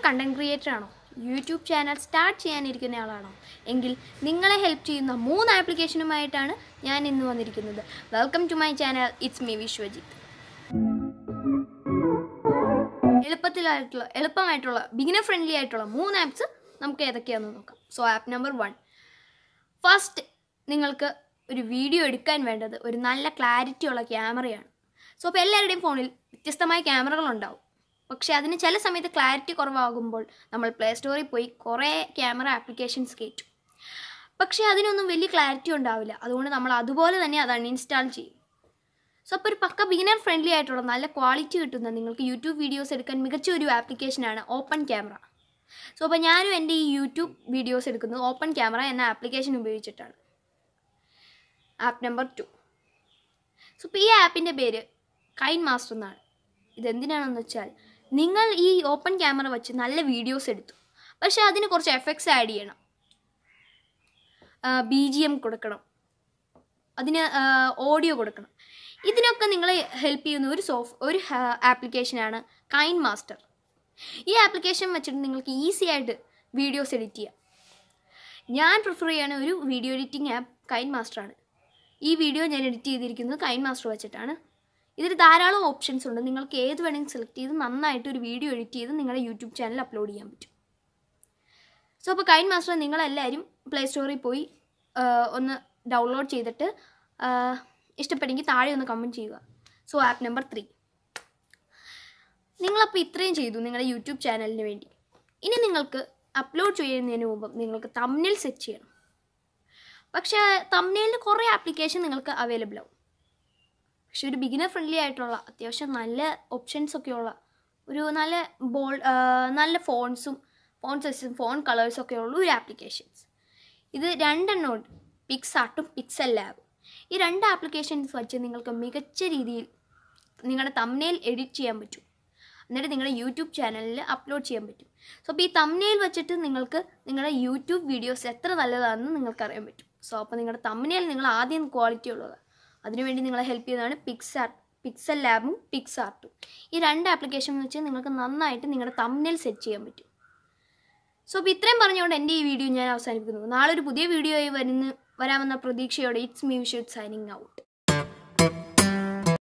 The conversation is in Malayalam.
ഒരു കണ്ടൻറ് ക്രിയേറ്റർ ആണോ യൂട്യൂബ് ചാനൽ സ്റ്റാർട്ട് ചെയ്യാനിരിക്കുന്ന ആളാണോ എങ്കിൽ നിങ്ങളെ ഹെൽപ്പ് ചെയ്യുന്ന മൂന്ന് ആപ്ലിക്കേഷനുമായിട്ടാണ് ഞാൻ ഇന്ന് വന്നിരിക്കുന്നത് welcome to my channel it's me Vishwajith എളുപ്പത്തിലായിട്ടുള്ള എളുപ്പമായിട്ടുള്ള ബിഗിനർ ഫ്രണ്ട്ലി ആയിട്ടുള്ള മൂന്ന് ആപ്സ് നമുക്ക് ഏതൊക്കെയാണെന്ന് നോക്കാം so app number one first നിങ്ങൾക്ക് ഒരു വീഡിയോ എടുക്കാൻ വേണ്ടത് ഒരു നല്ല ക്ലാരിറ്റി ഉള്ള ക്യാമറയാണ് സോ അപ്പോൾ എല്ലാവരുടെയും ഫോണിൽ വ്യത്യസ്തമായ ക്യാമറകളുണ്ടാവും പക്ഷേ അതിന് ചില സമയത്ത് ക്ലാരിറ്റി കുറവാകുമ്പോൾ നമ്മൾ പ്ലേ സ്റ്റോറിൽ പോയി കുറേ ക്യാമറ ആപ്ലിക്കേഷൻസ് കയറ്റും പക്ഷേ അതിനൊന്നും വലിയ ക്ലാരിറ്റി ഉണ്ടാവില്ല അതുകൊണ്ട് നമ്മൾ അതുപോലെ തന്നെ അത് അൺഇൻസ്റ്റാൾ ചെയ്യും സോ അപ്പോൾ ഒരു പക്ക ബിഗിനർ ഫ്രണ്ട്ലി ആയിട്ടുള്ള നല്ല ക്വാളിറ്റി കിട്ടുന്ന നിങ്ങൾക്ക് യൂട്യൂബ് വീഡിയോസ് എടുക്കാൻ മികച്ച ഒരു ആപ്ലിക്കേഷനാണ് ഓപ്പൺ ക്യാമറ സോ അപ്പോൾ ഞാനും എൻ്റെ ഈ യൂട്യൂബ് വീഡിയോസ് എടുക്കുന്നത് ഓപ്പൺ ക്യാമറ എന്ന ആപ്ലിക്കേഷൻ ഉപയോഗിച്ചിട്ടാണ് ആപ്പ് നമ്പർ ടു സോ ഇപ്പോൾ ഈ ആപ്പിൻ്റെ പേര് കൈൻ മാസ്റ്റർ എന്നാണ് ഇതെന്തിനാണെന്ന് വെച്ചാൽ നിങ്ങൾ ഈ ഓപ്പൺ ക്യാമറ വെച്ച് നല്ല വീഡിയോസ് എടുത്തു പക്ഷേ അതിന് കുറച്ച് എഫക്ട്സ് ആഡ് ചെയ്യണം ബി ജി എം കൊടുക്കണം അതിന് ഓഡിയോ കൊടുക്കണം ഇതിനൊക്കെ നിങ്ങളെ ഹെൽപ്പ് ചെയ്യുന്ന ഒരു സോഫ്റ്റ് ഒരു ആപ്ലിക്കേഷനാണ് കൈൻ മാസ്റ്റർ ഈ ആപ്ലിക്കേഷൻ വെച്ചിട്ട് നിങ്ങൾക്ക് ഈസി ആയിട്ട് വീഡിയോസ് എഡിറ്റ് ചെയ്യാം ഞാൻ പ്രിഫർ ചെയ്യുന്ന ഒരു വീഡിയോ എഡിറ്റിംഗ് ആപ്പ് കൈൻ മാസ്റ്ററാണ് ഈ വീഡിയോ ഞാൻ എഡിറ്റ് ചെയ്തിരിക്കുന്നത് കൈൻ മാസ്റ്റർ വെച്ചിട്ടാണ് ഇതിൽ ധാരാളം ഓപ്ഷൻസ് ഉണ്ട് നിങ്ങൾക്ക് ഏത് വേണമെങ്കിലും സെലക്ട് ചെയ്ത് നന്നായിട്ട് ഒരു വീഡിയോ എഡിറ്റ് ചെയ്ത് നിങ്ങളുടെ യൂട്യൂബ് ചാനൽ അപ്ലോഡ് ചെയ്യാൻ പറ്റും സോ അപ്പോൾ കൈൻ മാസ്റ്റർ നിങ്ങളെല്ലാവരും പ്ലേ സ്റ്റോറിൽ പോയി ഒന്ന് ഡൗൺലോഡ് ചെയ്തിട്ട് ഇഷ്ടപ്പെടുമെങ്കിൽ താഴെ ഒന്ന് കമൻറ്റ് ചെയ്യുക സോ ആപ്പ് നമ്പർ ത്രീ നിങ്ങളപ്പോൾ ഇത്രയും ചെയ്തു നിങ്ങളുടെ യൂട്യൂബ് ചാനലിന് വേണ്ടി ഇനി നിങ്ങൾക്ക് അപ്ലോഡ് ചെയ്യുന്നതിന് മുമ്പ് നിങ്ങൾക്ക് തമ്മിൽ സെറ്റ് ചെയ്യണം പക്ഷേ തമ്മിലിന് കുറേ ആപ്ലിക്കേഷൻ നിങ്ങൾക്ക് അവൈലബിൾ ആവും പക്ഷെ ഒരു ബിഗിനർ ഫ്രണ്ട്ലി ആയിട്ടുള്ള അത്യാവശ്യം നല്ല ഓപ്ഷൻസ് ഒക്കെയുള്ള ഒരു നല്ല ബോൾ നല്ല ഫോൺസും ഫോൺ സൈസും ഫോൺ കളേഴ്സും ഒക്കെ ഉള്ള ഒരു ആപ്ലിക്കേഷൻസ് ഇത് രണ്ടെണ്ണം ഉണ്ട് പിക്സ് ആർട്ടും പിക്സൽ ലാബും ഈ രണ്ട് ആപ്ലിക്കേഷൻസ് വച്ച് നിങ്ങൾക്ക് മികച്ച രീതിയിൽ നിങ്ങളുടെ തമ്നയിൽ എഡിറ്റ് ചെയ്യാൻ പറ്റും എന്നിട്ട് നിങ്ങളുടെ യൂട്യൂബ് ചാനലിൽ അപ്ലോഡ് ചെയ്യാൻ പറ്റും സോ അപ്പോൾ ഈ തമ്നയിൽ വെച്ചിട്ട് നിങ്ങൾക്ക് നിങ്ങളുടെ യൂട്യൂബ് വീഡിയോസ് എത്ര നല്ലതാണെന്ന് നിങ്ങൾക്കറിയാൻ പറ്റും സോ അപ്പോൾ നിങ്ങളുടെ തമ്നയിൽ നിങ്ങൾ ആദ്യം ക്വാളിറ്റി ഉള്ളതാണ് അതിനുവേണ്ടി നിങ്ങളെ ഹെൽപ്പ് ചെയ്തതാണ് പിക്സാർ പിക്സൽ ലാബും പിക്സാർട്ടും ഈ രണ്ട് ആപ്ലിക്കേഷൻ വെച്ച് നിങ്ങൾക്ക് നന്നായിട്ട് നിങ്ങളുടെ തമ്മിൽ സെറ്റ് ചെയ്യാൻ പറ്റും സോ അപ്പോൾ ഇത്രയും പറഞ്ഞുകൊണ്ട് എൻ്റെ ഈ വീഡിയോ ഞാൻ അവസാനിപ്പിക്കുന്നു നാളെ ഒരു പുതിയ ആയി വരുന്ന വരാമെന്ന പ്രതീക്ഷയോടെ it's me Vish signing out